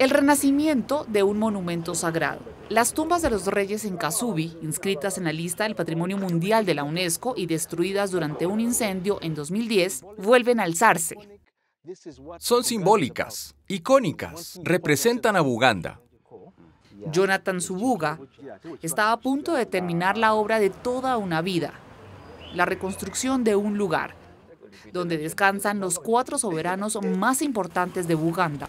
el renacimiento de un monumento sagrado. Las tumbas de los reyes en Kasubi, inscritas en la lista del Patrimonio Mundial de la UNESCO y destruidas durante un incendio en 2010, vuelven a alzarse. Son simbólicas, icónicas, representan a Buganda, Jonathan Subuga, está a punto de terminar la obra de toda una vida, la reconstrucción de un lugar, donde descansan los cuatro soberanos más importantes de Buganda,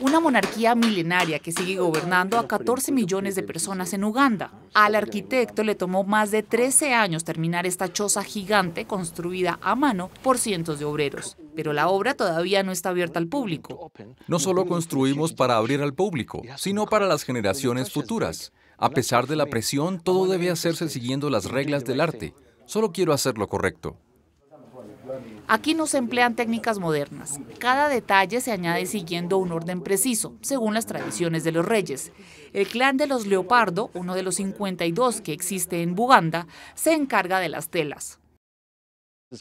una monarquía milenaria que sigue gobernando a 14 millones de personas en Uganda. Al arquitecto le tomó más de 13 años terminar esta choza gigante construida a mano por cientos de obreros. Pero la obra todavía no está abierta al público. No solo construimos para abrir al público, sino para las generaciones futuras. A pesar de la presión, todo debe hacerse siguiendo las reglas del arte. Solo quiero hacer lo correcto. Aquí no se emplean técnicas modernas. Cada detalle se añade siguiendo un orden preciso, según las tradiciones de los reyes. El clan de los Leopardo, uno de los 52 que existe en Buganda, se encarga de las telas.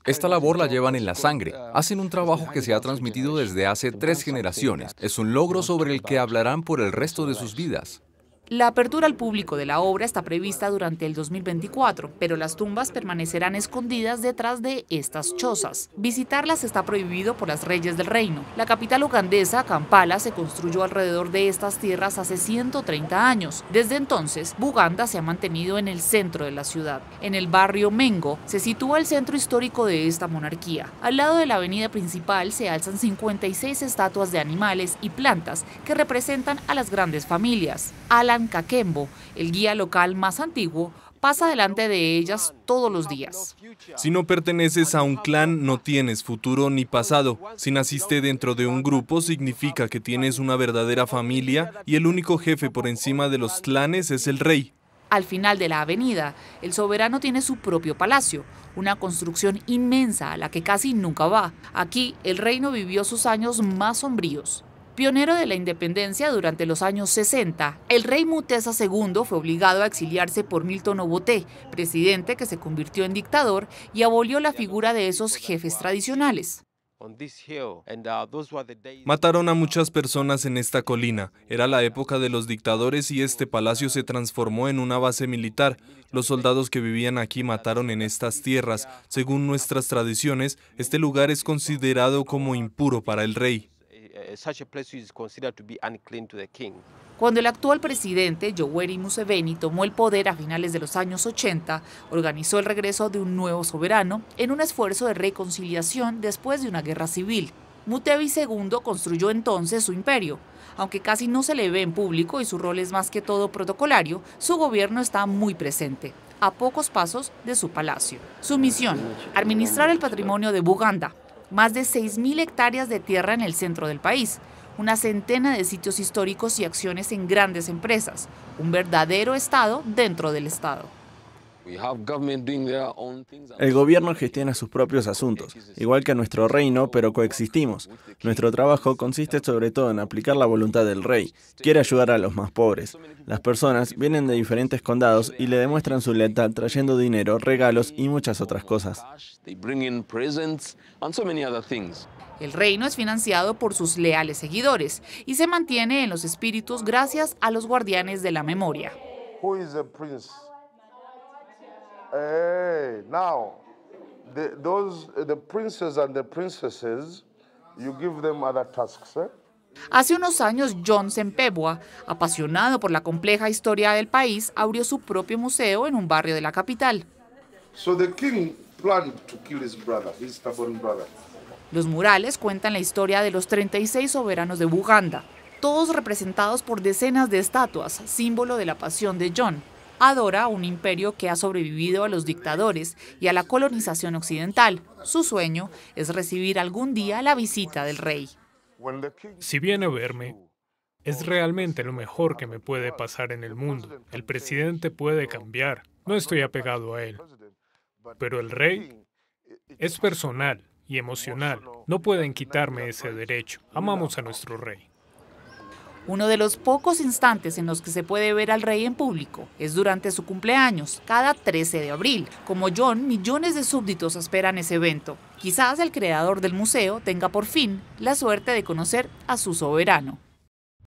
Esta labor la llevan en la sangre. Hacen un trabajo que se ha transmitido desde hace tres generaciones. Es un logro sobre el que hablarán por el resto de sus vidas. La apertura al público de la obra está prevista durante el 2024, pero las tumbas permanecerán escondidas detrás de estas chozas. Visitarlas está prohibido por las reyes del reino. La capital ugandesa, Kampala, se construyó alrededor de estas tierras hace 130 años. Desde entonces, Buganda se ha mantenido en el centro de la ciudad. En el barrio Mengo se sitúa el centro histórico de esta monarquía. Al lado de la avenida principal se alzan 56 estatuas de animales y plantas que representan a las grandes familias. A Caquembo, el guía local más antiguo, pasa delante de ellas todos los días. Si no perteneces a un clan, no tienes futuro ni pasado. Si naciste dentro de un grupo, significa que tienes una verdadera familia y el único jefe por encima de los clanes es el rey. Al final de la avenida, el soberano tiene su propio palacio, una construcción inmensa a la que casi nunca va. Aquí el reino vivió sus años más sombríos. Pionero de la independencia durante los años 60, el rey Mutesa II fue obligado a exiliarse por Milton Obote, presidente que se convirtió en dictador y abolió la figura de esos jefes tradicionales. Mataron a muchas personas en esta colina. Era la época de los dictadores y este palacio se transformó en una base militar. Los soldados que vivían aquí mataron en estas tierras. Según nuestras tradiciones, este lugar es considerado como impuro para el rey. Cuando el actual presidente Yoweri Museveni tomó el poder a finales de los años 80, organizó el regreso de un nuevo soberano en un esfuerzo de reconciliación después de una guerra civil. Mutevi II construyó entonces su imperio. Aunque casi no se le ve en público y su rol es más que todo protocolario, su gobierno está muy presente, a pocos pasos de su palacio. Su misión, administrar el patrimonio de Buganda, más de 6.000 hectáreas de tierra en el centro del país, una centena de sitios históricos y acciones en grandes empresas, un verdadero Estado dentro del Estado. El gobierno gestiona sus propios asuntos, igual que nuestro reino, pero coexistimos. Nuestro trabajo consiste sobre todo en aplicar la voluntad del rey. Quiere ayudar a los más pobres. Las personas vienen de diferentes condados y le demuestran su lealtad trayendo dinero, regalos y muchas otras cosas. El reino es financiado por sus leales seguidores y se mantiene en los espíritus gracias a los guardianes de la memoria now, those, the princes and the princesses, you give eh? Hace unos años, John Sempebua, apasionado por la compleja historia del país, abrió su propio museo en un barrio de la capital. Los murales cuentan la historia de los 36 soberanos de Buganda, todos representados por decenas de estatuas, símbolo de la pasión de John adora un imperio que ha sobrevivido a los dictadores y a la colonización occidental. Su sueño es recibir algún día la visita del rey. Si viene a verme, es realmente lo mejor que me puede pasar en el mundo. El presidente puede cambiar, no estoy apegado a él. Pero el rey es personal y emocional. No pueden quitarme ese derecho. Amamos a nuestro rey. Uno de los pocos instantes en los que se puede ver al rey en público es durante su cumpleaños, cada 13 de abril. Como John, millones de súbditos esperan ese evento. Quizás el creador del museo tenga por fin la suerte de conocer a su soberano.